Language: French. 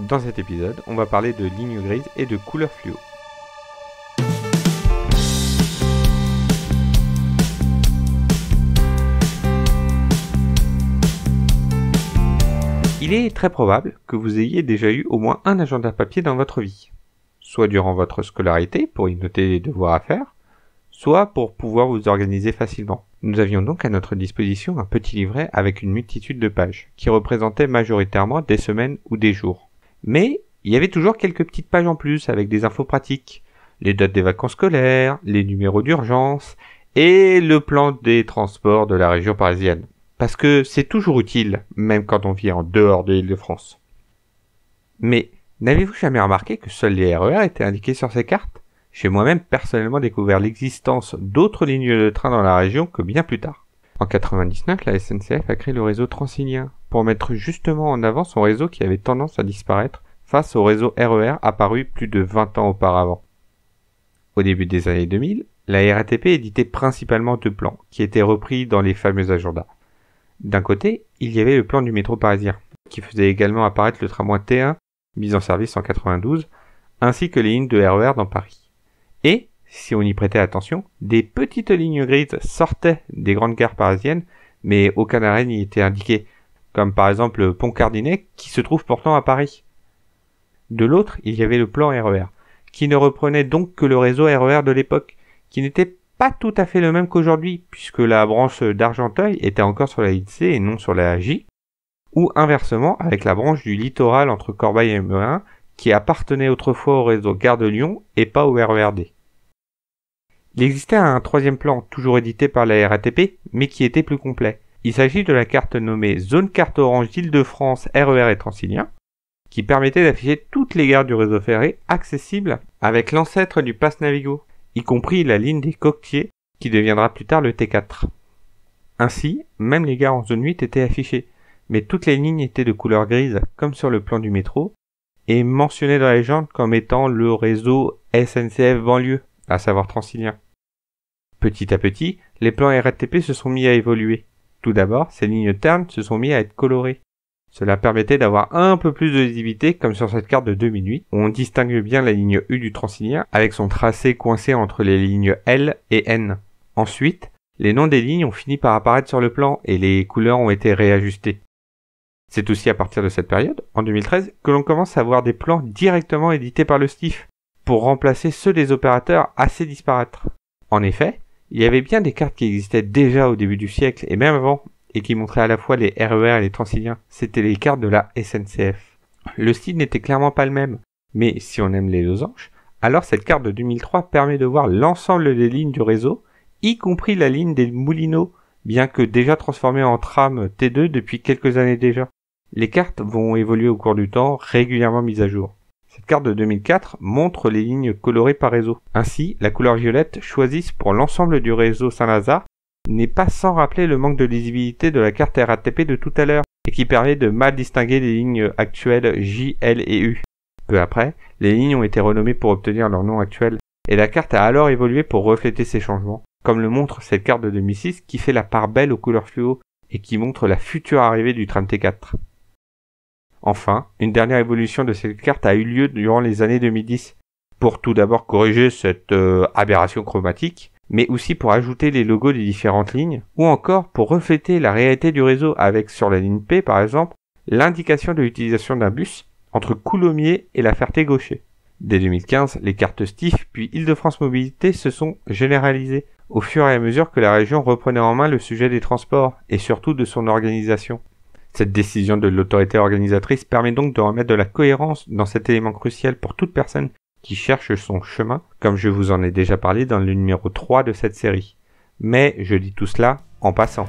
Dans cet épisode, on va parler de lignes grises et de couleurs fluo. Il est très probable que vous ayez déjà eu au moins un agenda papier dans votre vie, soit durant votre scolarité pour y noter les devoirs à faire, soit pour pouvoir vous organiser facilement. Nous avions donc à notre disposition un petit livret avec une multitude de pages, qui représentait majoritairement des semaines ou des jours. Mais il y avait toujours quelques petites pages en plus avec des infos pratiques, les dates des vacances scolaires, les numéros d'urgence et le plan des transports de la région parisienne. Parce que c'est toujours utile, même quand on vit en dehors de l'île de France. Mais n'avez-vous jamais remarqué que seuls les RER e étaient indiqués sur ces cartes J'ai moi-même personnellement découvert l'existence d'autres lignes de train dans la région que bien plus tard. En 1999, la SNCF a créé le réseau transilien, pour mettre justement en avant son réseau qui avait tendance à disparaître face au réseau RER e apparu plus de 20 ans auparavant. Au début des années 2000, la RATP éditait principalement deux plans, qui étaient repris dans les fameux agendas. D'un côté, il y avait le plan du métro parisien, qui faisait également apparaître le tramway T1, mis en service en 92, ainsi que les lignes de RER e dans Paris. Et, si on y prêtait attention, des petites lignes grises sortaient des grandes gares parisiennes, mais aucun arrêt n'y était indiqué, comme par exemple le pont Cardinet qui se trouve pourtant à Paris. De l'autre, il y avait le plan RER, e qui ne reprenait donc que le réseau RER e de l'époque, qui n'était pas tout à fait le même qu'aujourd'hui, puisque la branche d'Argenteuil était encore sur la C et non sur la J, ou inversement avec la branche du littoral entre Corbeil et ME1, qui appartenait autrefois au réseau Gare de Lyon et pas au RERD. Il existait un troisième plan, toujours édité par la RATP, mais qui était plus complet, il s'agit de la carte nommée Zone Carte Orange d'Île-de-France RER e et Transilien, qui permettait d'afficher toutes les gares du réseau ferré accessibles avec l'ancêtre du passe Navigo, y compris la ligne des Coquetiers, qui deviendra plus tard le T4. Ainsi, même les gares en zone 8 étaient affichées, mais toutes les lignes étaient de couleur grise, comme sur le plan du métro, et mentionnées dans la légende comme étant le réseau SNCF banlieue, à savoir Transilien. Petit à petit, les plans RATP se sont mis à évoluer, tout d'abord, ces lignes ternes se sont mises à être colorées. Cela permettait d'avoir un peu plus de visibilité comme sur cette carte de 2008 où on distingue bien la ligne U du Transilien avec son tracé coincé entre les lignes L et N. Ensuite, les noms des lignes ont fini par apparaître sur le plan et les couleurs ont été réajustées. C'est aussi à partir de cette période, en 2013, que l'on commence à voir des plans directement édités par le STIF, pour remplacer ceux des opérateurs assez disparaître. En effet, il y avait bien des cartes qui existaient déjà au début du siècle et même avant, et qui montraient à la fois les RER e et les Transiliens. C'était les cartes de la SNCF. Le style n'était clairement pas le même, mais si on aime les losanges, alors cette carte de 2003 permet de voir l'ensemble des lignes du réseau, y compris la ligne des Moulineaux, bien que déjà transformée en tram T2 depuis quelques années déjà. Les cartes vont évoluer au cours du temps, régulièrement mises à jour. Cette carte de 2004 montre les lignes colorées par réseau. Ainsi, la couleur violette choisie pour l'ensemble du réseau Saint-Lazare n'est pas sans rappeler le manque de lisibilité de la carte RATP de tout à l'heure, et qui permet de mal distinguer les lignes actuelles J, L et U. Peu après, les lignes ont été renommées pour obtenir leur nom actuel, et la carte a alors évolué pour refléter ces changements, comme le montre cette carte de 2006 qui fait la part belle aux couleurs fluo et qui montre la future arrivée du tram T4. Enfin, une dernière évolution de cette carte a eu lieu durant les années 2010, pour tout d'abord corriger cette euh, aberration chromatique, mais aussi pour ajouter les logos des différentes lignes, ou encore pour refléter la réalité du réseau avec sur la ligne P par exemple l'indication de l'utilisation d'un bus entre Coulommiers et la Ferté-Gaucher. Dès 2015, les cartes STIF puis Île-de-France Mobilité se sont généralisées au fur et à mesure que la région reprenait en main le sujet des transports et surtout de son organisation. Cette décision de l'autorité organisatrice permet donc de remettre de la cohérence dans cet élément crucial pour toute personne qui cherche son chemin, comme je vous en ai déjà parlé dans le numéro 3 de cette série. Mais je dis tout cela en passant.